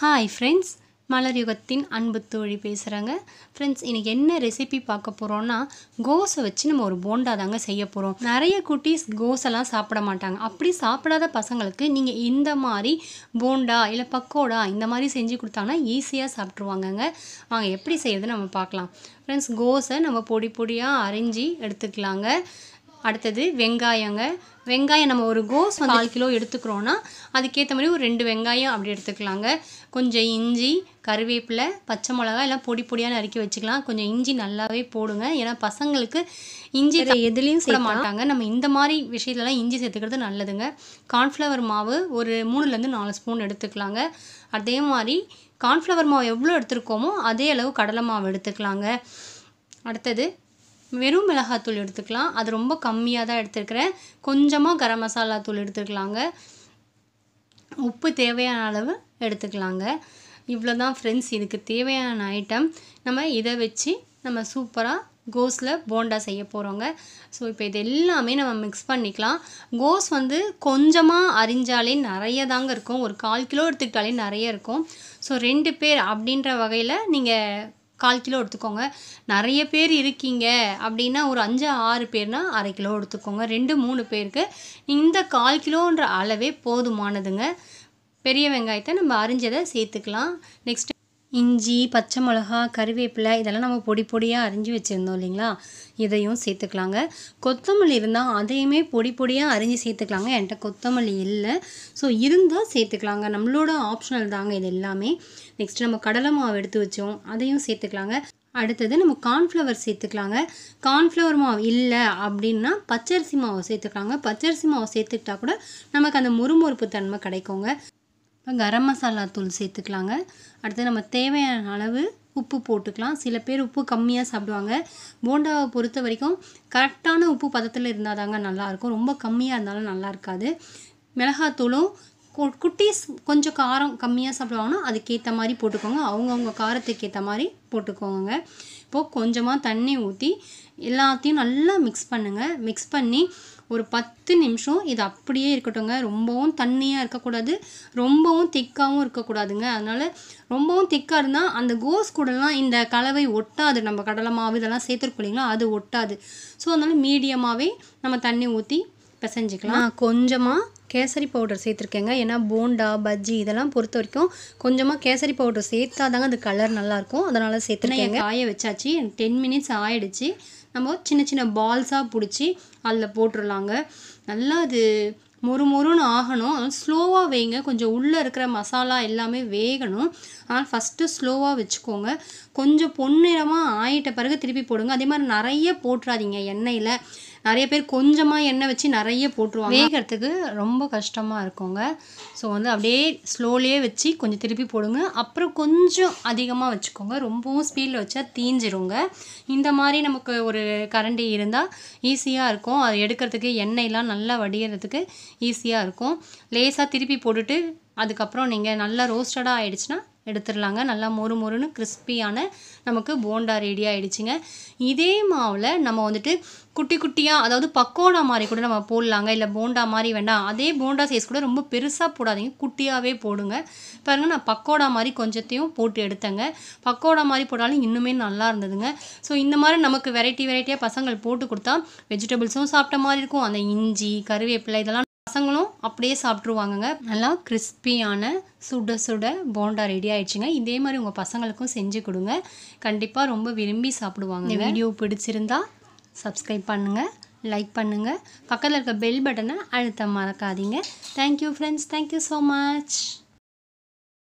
hi friends மலர் யுகத்தின் அன்பு தோழி பேசுகிறாங்க ஃப்ரெண்ட்ஸ் இன்றைக்கி என்ன ரெசிபி பார்க்க போகிறோன்னா கோஸை வச்சு நம்ம ஒரு போண்டா தாங்க செய்ய போகிறோம் நிறைய குட்டீஸ் கோசைலாம் சாப்பிட மாட்டாங்க அப்படி சாப்பிடாத பசங்களுக்கு நீங்கள் இந்த மாதிரி போண்டா இல்லை பக்கோடா இந்த மாதிரி செஞ்சு கொடுத்தாங்கன்னா ஈஸியாக சாப்பிட்ருவாங்கங்க வாங்க எப்படி செய்யறது நம்ம பார்க்கலாம் ஃப்ரெண்ட்ஸ் கோஸை நம்ம பொடி பொடியாக அரிஞ்சு எடுத்துக்கலாங்க அடுத்தது வெங்காயங்க வெங்காயம் நம்ம ஒரு கோஸ் வந்து நாலு கிலோ எடுத்துக்கிறோன்னா அதுக்கேற்ற மாதிரி ஒரு ரெண்டு வெங்காயம் அப்படி எடுத்துக்கலாங்க கொஞ்சம் இஞ்சி கருவேப்பிலை பச்சை மிளகா எல்லாம் பொடி பொடியாக நறுக்கி வச்சுக்கலாம் கொஞ்சம் இஞ்சி நல்லாவே போடுங்க ஏன்னா பசங்களுக்கு இஞ்சி எதுலேயும் சேர மாட்டாங்க நம்ம இந்த மாதிரி விஷயத்துலலாம் இஞ்சி சேர்த்துக்கிறது நல்லதுங்க கார்ன்ஃப்ளவர் மாவு ஒரு மூணுலேருந்து நாலு ஸ்பூன் எடுத்துக்கலாங்க அதே மாதிரி கார்ன்ஃப்ளவர் மாவு எவ்வளோ எடுத்துருக்கோமோ அதே அளவு கடலை மாவு எடுத்துக்கலாங்க அடுத்தது வெறும் மிளகாத்தூள் எடுத்துக்கலாம் அது ரொம்ப கம்மியாக தான் எடுத்துருக்கிறேன் கொஞ்சமாக கரம் மசாலா தூள் எடுத்துக்கலாங்க உப்பு தேவையான அளவு எடுத்துக்கலாங்க இவ்வளோ தான் ஃப்ரெண்ட்ஸ் இதுக்கு தேவையான ஐட்டம் நம்ம இதை வச்சு நம்ம சூப்பராக கோஸில் போண்டா செய்ய போகிறோங்க ஸோ இப்போ இது எல்லாமே நம்ம மிக்ஸ் பண்ணிக்கலாம் கோஸ் வந்து கொஞ்சமாக அரிஞ்சாலே நிறைய தாங்க இருக்கும் ஒரு கால் கிலோ எடுத்துக்கிட்டாலே நிறைய இருக்கும் ஸோ ரெண்டு பேர் அப்படின்ற வகையில் நீங்கள் கால் கிலோ எடுத்துக்கோங்க நிறைய பேர் இருக்கீங்க அப்படின்னா ஒரு அஞ்சு ஆறு பேர்னா அரை கிலோ எடுத்துக்கோங்க ரெண்டு மூணு பேருக்கு இந்த கால் கிலோன்ற அளவே போதுமானதுங்க பெரிய வெங்காயத்தை நம்ம அரிஞ்சதை சேர்த்துக்கலாம் நெக்ஸ்ட் இஞ்சி பச்சை மிளகா கறிவேப்பிலை இதெல்லாம் நம்ம பொடி பொடியாக அரிஞ்சு வச்சுருந்தோம் இல்லைங்களா இதையும் சேர்த்துக்கலாங்க கொத்தமல்லி இருந்தால் அதையுமே பொடி பொடியாக அரிஞ்சு சேர்த்துக்கலாங்க என்கிட்ட கொத்தமல்லி இல்லை ஸோ இருந்தால் சேர்த்துக்கலாங்க நம்மளோட ஆப்ஷனல் தாங்க இது எல்லாமே நெக்ஸ்ட் நம்ம கடலை மாவு எடுத்து வச்சோம் அதையும் சேர்த்துக்கலாங்க அடுத்தது நம்ம கார்ன்ஃப்ளவர் சேர்த்துக்கலாங்க கார்ன்ஃப்ளவர் மாவு இல்லை அப்படின்னா பச்சரிசி மாவு சேர்த்துக்கலாங்க பச்சரிசி மாவு சேர்த்துக்கிட்டா கூட நமக்கு அந்த முறுமுறுப்பு தன்மை கிடைக்குங்க இப்போ கரம் மசாலா தூள் சேர்த்துக்கலாங்க அடுத்து நம்ம தேவையான அளவு உப்பு போட்டுக்கலாம் சில பேர் உப்பு கம்மியாக சாப்பிடுவாங்க போண்டாவை பொறுத்த வரைக்கும் கரெக்டான உப்பு பதத்தில் இருந்தால் தாங்க நல்லாயிருக்கும் ரொம்ப கம்மியாக இருந்தாலும் நல்லா இருக்காது மிளகாத்தூளும் குட்டீஸ் கொஞ்சம் காரம் கம்மியாக சாப்பிடுவாங்கன்னா அதுக்கேற்ற மாதிரி போட்டுக்கோங்க அவங்கவுங்க காரத்துக்கு ஏற்ற மாதிரி போட்டுக்கோங்க இப்போது கொஞ்சமாக தண்ணி ஊற்றி எல்லாத்தையும் நல்லா மிக்ஸ் பண்ணுங்கள் மிக்ஸ் பண்ணி ஒரு பத்து நிமிஷம் இது அப்படியே இருக்கட்டும்ங்க ரொம்பவும் தண்ணியாக இருக்கக்கூடாது ரொம்பவும் திக்காகவும் இருக்கக்கூடாதுங்க அதனால் ரொம்பவும் திக்காக இருந்தால் அந்த கோஸ் கூடலாம் இந்த கலவை ஒட்டாது நம்ம கடலை மாவு இதெல்லாம் சேர்த்துருக்கோம் இல்லைங்களா அது ஒட்டாது ஸோ அதனால் மீடியமாகவே நம்ம தண்ணி ஊற்றி பிசைஞ்சிக்கலாம் கொஞ்சமாக கேசரி பவுடர் சேர்த்துருக்கேங்க ஏன்னா போண்டா பஜ்ஜி இதெல்லாம் பொறுத்த வரைக்கும் கொஞ்சமாக கேசரி பவுடர் சேர்த்தா தாங்க அது கலர் நல்லாயிருக்கும் அதனால் சேர்த்துருக்கேங்க காய வச்சாச்சு எனக்கு டென் மினிட்ஸ் ஆயிடுச்சு நம்ம சின்ன சின்ன பால்ஸாக பிடிச்சி அதில் போட்டுடலாங்க நல்லா அது மொறு மொறுன்னு ஆகணும் அதனால் ஸ்லோவாக வேங்க கொஞ்சம் உள்ளே இருக்கிற மசாலா எல்லாமே வேகணும் ஆனால் ஃபஸ்ட்டு ஸ்லோவாக வச்சுக்கோங்க கொஞ்சம் பொன்னிறமாக ஆயிட்ட பிறகு திருப்பி போடுங்க அதே மாதிரி நிறைய போட்டுறாதீங்க எண்ணெயில் நிறைய பேர் கொஞ்சமாக எண்ணெய் வச்சு நிறைய போட்டுருவாங்க வேகிறதுக்கு ரொம்ப கஷ்டமாக இருக்குங்க ஸோ வந்து அப்படியே ஸ்லோலியே வச்சு கொஞ்சம் திருப்பி போடுங்க அப்புறம் கொஞ்சம் அதிகமாக வச்சுக்கோங்க ரொம்பவும் ஸ்பீடில் வச்சா தீஞ்சிருங்க இந்த மாதிரி நமக்கு ஒரு கரண்டி இருந்தால் ஈஸியாக இருக்கும் அது எடுக்கிறதுக்கு எண்ணெயெலாம் நல்லா வடிகிறதுக்கு ஈஸியாக இருக்கும் லேசாக திருப்பி போட்டுட்டு அதுக்கப்புறம் நீங்கள் நல்லா ரோஸ்டடாக ஆகிடுச்சுன்னா எடுத்துடலாங்க நல்லா மொறு மொறுன்னு கிறிஸ்பியான நமக்கு போண்டா ரெடி ஆகிடுச்சிங்க இதே மாவில் நம்ம வந்துட்டு குட்டி குட்டியாக அதாவது பக்கோடா மாதிரி கூட நம்ம போடலாங்க இல்லை போண்டா மாதிரி வேண்டாம் அதே போண்டா சைஸ் கூட ரொம்ப பெருசாக போடாதீங்க குட்டியாகவே போடுங்க பாருங்கள் நான் பக்கோடா மாதிரி கொஞ்சத்தையும் போட்டு எடுத்தேங்க பக்கோடா மாதிரி போட்டாலும் இன்னுமே நல்லா இருந்ததுங்க ஸோ இந்த மாதிரி நமக்கு வெரைட்டி வெரைட்டியாக பசங்கள் போட்டு கொடுத்தா வெஜிடபிள்ஸும் சாப்பிட்ட மாதிரி இருக்கும் அந்த இஞ்சி கருவேப்பிலை இதெல்லாம் பசங்களும் அப்படியே சாப்பிட்ருவாங்கங்க நல்லா கிறிஸ்பியான சுட சுட போண்டா ரெடி ஆயிடுச்சுங்க இதே மாதிரி உங்கள் பசங்களுக்கும் செஞ்சு கொடுங்க கண்டிப்பாக ரொம்ப விரும்பி சாப்பிடுவாங்க இந்த வீடியோ பிடிச்சிருந்தா சப்ஸ்கிரைப் பண்ணுங்கள் லைக் பண்ணுங்கள் பக்கத்தில் இருக்க பெல் பட்டனை அழுத்த மறக்காதீங்க thank you friends thank you so much